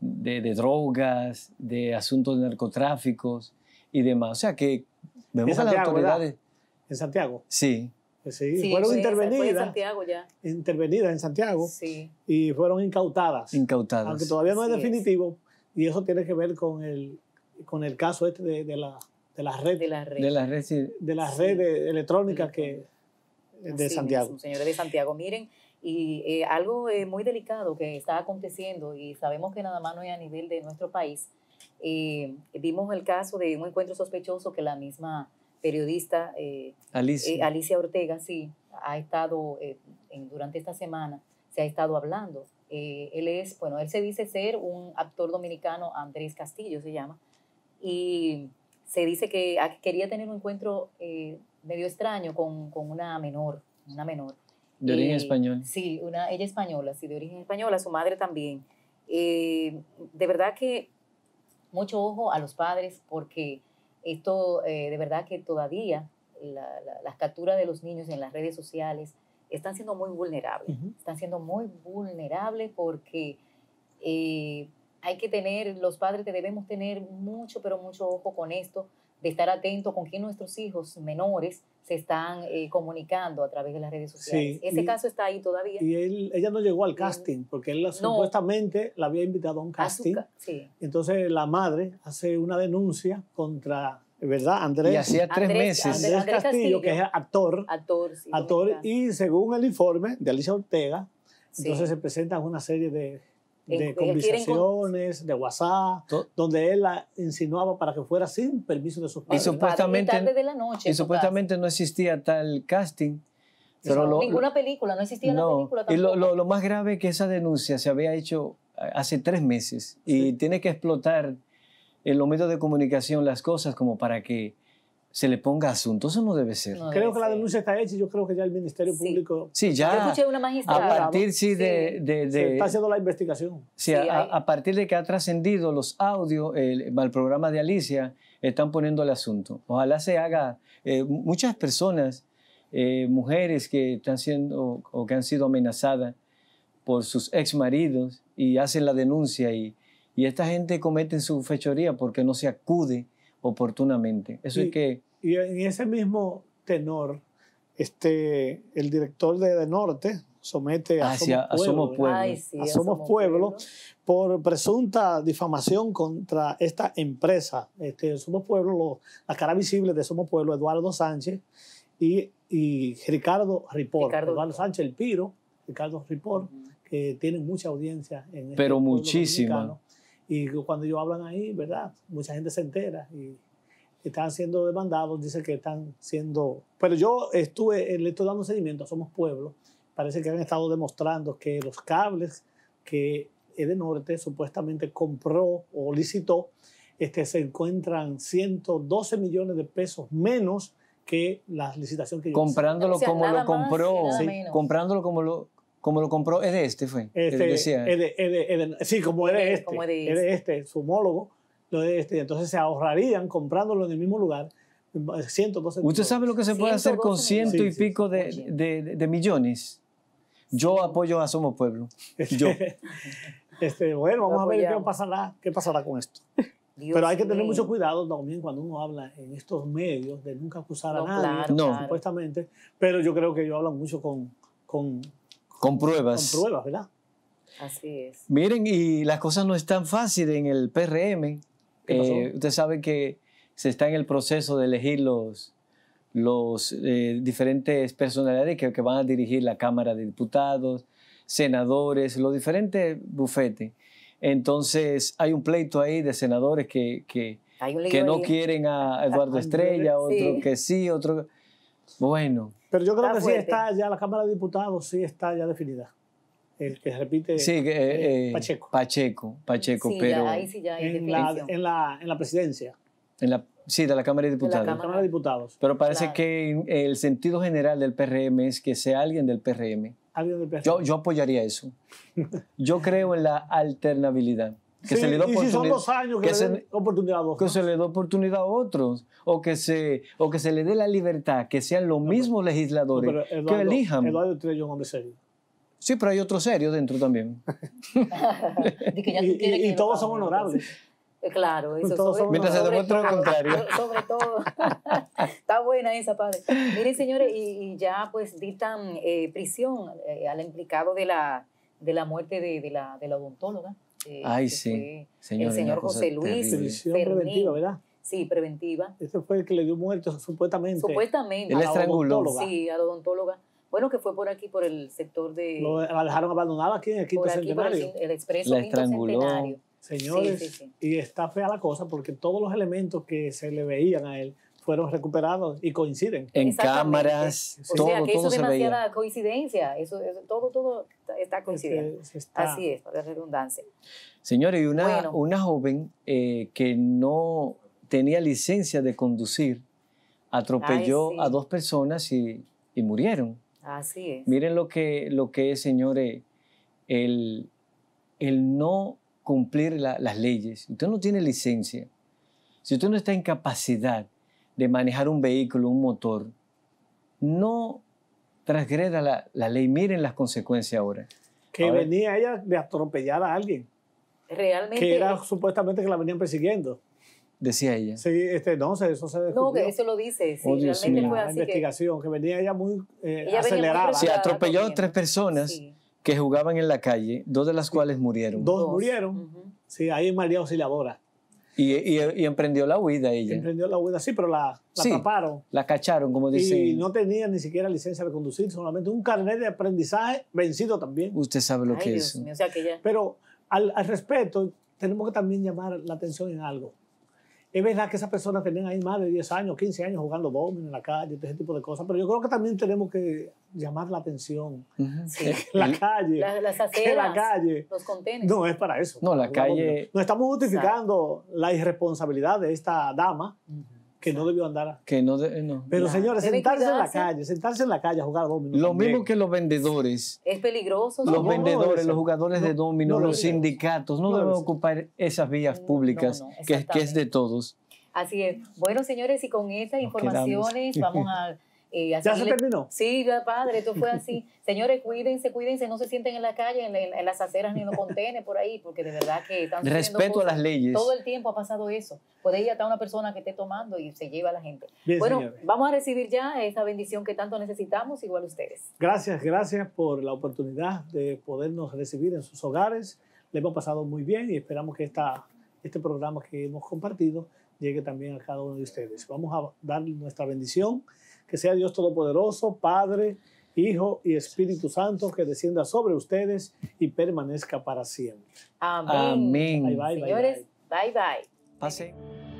de, drogas, de asuntos de narcotráficos y demás. O sea que vemos a las autoridades. ¿En Santiago? Sí. Pues sí, fueron sí, intervenidas. En Santiago ya. Intervenidas en Santiago. Sí. Y fueron incautadas. Incautadas. Aunque todavía no es definitivo, y eso tiene que ver con el, con el caso este de, de la, de red. De la De sí. que, de Santiago. señores de Santiago, miren. Y eh, algo eh, muy delicado que está aconteciendo y sabemos que nada más no es a nivel de nuestro país. Eh, vimos el caso de un encuentro sospechoso que la misma periodista Alicia. Alicia. Ortega, sí, ha estado durante esta semana, se ha estado hablando eh, él es, bueno, él se dice ser un actor dominicano, Andrés Castillo se llama, y se dice que quería tener un encuentro eh, medio extraño con, una menor, una menor. De origen eh, español. Sí, una, ella española, sí, de origen española, su madre también. de verdad que mucho ojo a los padres porque esto de verdad que todavía la, captura capturas de los niños en las redes sociales, están siendo muy vulnerables. Están siendo muy vulnerables porque eh, hay que tener, los padres que debemos tener mucho, pero mucho ojo con esto, de estar atentos con quién nuestros hijos menores se están eh, comunicando a través de las redes sociales. Ese caso está ahí todavía. Y él, ella no llegó al casting, porque él supuestamente la había invitado a un casting. Entonces la madre hace una denuncia contra ¿verdad? Andrés. Y hacía tres meses. Andrés, Castillo, que es actor. Actor, sí, actor y según el informe de Alicia Ortega, entonces se presentan una serie de, conversaciones, de WhatsApp, donde él la insinuaba para que fuera sin permiso de sus padres. Y supuestamente, de la noche, y supuestamente no existía tal casting. ninguna película, no existía la película tampoco. Y lo, más grave es que esa denuncia se había hecho eh, hace tres meses y tiene que explotar en los medios de comunicación las cosas como para que se le ponga asunto. Eso no debe ser. creo que la denuncia está hecha y yo creo que ya el Ministerio Público... Sí, ya. escuché una magistrada. A partir sí, de, se está haciendo la investigación. Sí, a, partir de que ha trascendido los audios el, programa de Alicia, están poniendo el asunto. Ojalá se haga... Eh, muchas personas, eh, mujeres que están siendo o que han sido amenazadas por sus ex y hacen la denuncia y y esta gente comete su fechoría porque no se acude oportunamente. Eso y, es que... Y en ese mismo tenor, este, el director de, de Norte somete a, Somos, Pueblo, Somos por presunta difamación contra esta empresa. Este, Somos Pueblo, la cara visible de Somos Pueblo, Eduardo Sánchez y, Ricardo Ripor. Eduardo Sánchez, el Piro, Ricardo Ripor, que tienen mucha audiencia en este Pero muchísima. Y cuando ellos hablan ahí, ¿verdad? Mucha gente se entera y están siendo demandados, dice que están siendo... Pero yo estuve, eh, le estoy dando seguimiento, somos pueblo. Parece que han estado demostrando que los cables que Edenorte supuestamente compró o licitó, este, se encuentran 112 millones de pesos menos que las licitaciones que Comprándolo como lo compró, comprándolo como lo como lo compró, es de este, fue. Este, sí, como era este. era este. su homólogo, lo de este. Entonces se ahorrarían comprándolo en el mismo lugar. 112 ¿Usted sabe lo que se puede hacer con ciento y pico de, millones? Yo apoyo a Somos Pueblo. Yo. Este, bueno, vamos a ver qué pasará, qué pasará con esto. Pero hay que tener mucho cuidado también cuando uno habla en estos medios de nunca acusar a nadie, supuestamente. Pero yo creo que yo hablo mucho con, con pruebas. Con pruebas, ¿verdad? Así es. Miren, y las cosas no están fáciles en el PRM. Eh, usted sabe que se está en el proceso de elegir los, los eh, diferentes personalidades que, van a dirigir la Cámara de Diputados, senadores, los diferentes bufetes. Entonces, hay un pleito ahí de senadores que, que, no quieren a Eduardo Estrella, otro que sí, otro... Bueno, pero yo creo que sí está ya la Cámara de Diputados, sí está ya definida. El que repite sí, eh, eh, eh, Pacheco. Pacheco, Pacheco, sí, pero ahí sí ya en, la, en, la, en, la, presidencia. En la, sí, de la Cámara de Diputados. De la Cámara de Diputados. Pero parece que el sentido general del PRM es que sea alguien del PRM. Alguien del PRM. Yo, yo apoyaría eso. yo creo en la alternabilidad. Que se le da oportunidad, que, se, le dé oportunidad a otros. O que, se, o que se le dé la libertad, que sean los mismos legisladores que elijan. Sí, pero hay otros serios dentro también. y, todos son honorables. Eh, claro, eso Mientras se demuestra lo contrario. Sobre todo. Está buena esa, padre. Miren, señores, y, ya pues dictan eh, prisión eh, al implicado de la, de la muerte de la odontóloga. Ay, sí. el señor José Luis. preventiva, ¿verdad? Sí, preventiva. Ese fue el que le dio muerte, supuestamente. Supuestamente. Él estranguló. Sí, a la odontóloga. Bueno, que fue por aquí, por el sector de... Lo dejaron abandonado aquí en el Quinto aquí, Centenario. el, el, expreso la estranguló. Señores, y está fea la cosa porque todos los elementos que se le veían a él fueron recuperados y coinciden. En cámaras, todo, sea, que todo eso se demasiada veía. coincidencia, eso, todo, todo está este, coincidiendo, Así es, la redundancia. Señores, y una, una joven eh, que no tenía licencia de conducir atropelló a dos personas y, y, murieron. Así es. Miren lo que, lo que es, señores, el, el no cumplir las leyes. Usted no tiene licencia. Si usted no está en capacidad de manejar un vehículo, un motor, no transgreda la, ley. Miren las consecuencias ahora. Que venía ella de atropellar a alguien. Realmente. Que era supuestamente que la venían persiguiendo. Decía ella. Sí, este, no, eso se descubrió. No, que eso lo dice, sí, oh, realmente fue así. investigación, que, venía ella muy eh, acelerada. sí, atropelló a tres personas que jugaban en la calle, dos de las cuales murieron. Dos, murieron, sí, ahí en María Silabora. Y, emprendió la huida ella. Emprendió la huida, sí, pero la, la La cacharon, como dicen. Y no tenía ni siquiera licencia de conducir, solamente un carnet de aprendizaje vencido también. Usted sabe lo que es. Pero al, al respeto, tenemos que también llamar la atención en algo. Es verdad que esas personas tenían ahí más de 10 años, 15 años jugando domino en la calle, ese tipo de cosas, pero yo creo que también tenemos que llamar la atención. La calle. las aceras, la calle. Los contenedores. No, es para eso. No, la calle. No estamos justificando la irresponsabilidad de esta dama. Que no debió andar. Que eh, Pero señores, sentarse en la calle, sentarse en la calle a jugar dominó. Lo mismo que los vendedores. Es peligroso. Los vendedores, los jugadores de domino los sindicatos, no, deben ocupar esas vías públicas que, que es de todos. Así es. Bueno, señores, y con estas informaciones vamos a ya se terminó. Sí, padre, esto fue así. Señores, cuídense, cuídense, no se sienten en la calle, en, las aceras ni en los contenes por ahí, porque de verdad que están Respeto a las leyes. Todo el tiempo ha pasado eso. Puede ir está una persona que esté tomando y se lleva a la gente. bueno, vamos a recibir ya esa bendición que tanto necesitamos, igual ustedes. Gracias, gracias por la oportunidad de podernos recibir en sus hogares. Le hemos pasado muy bien y esperamos que esta, este programa que hemos compartido llegue también a cada uno de ustedes. Vamos a dar nuestra bendición que sea Dios Todopoderoso, Padre, Hijo y Espíritu Santo, que descienda sobre ustedes y permanezca para siempre. Amén. Señores, bye. bye. Pase.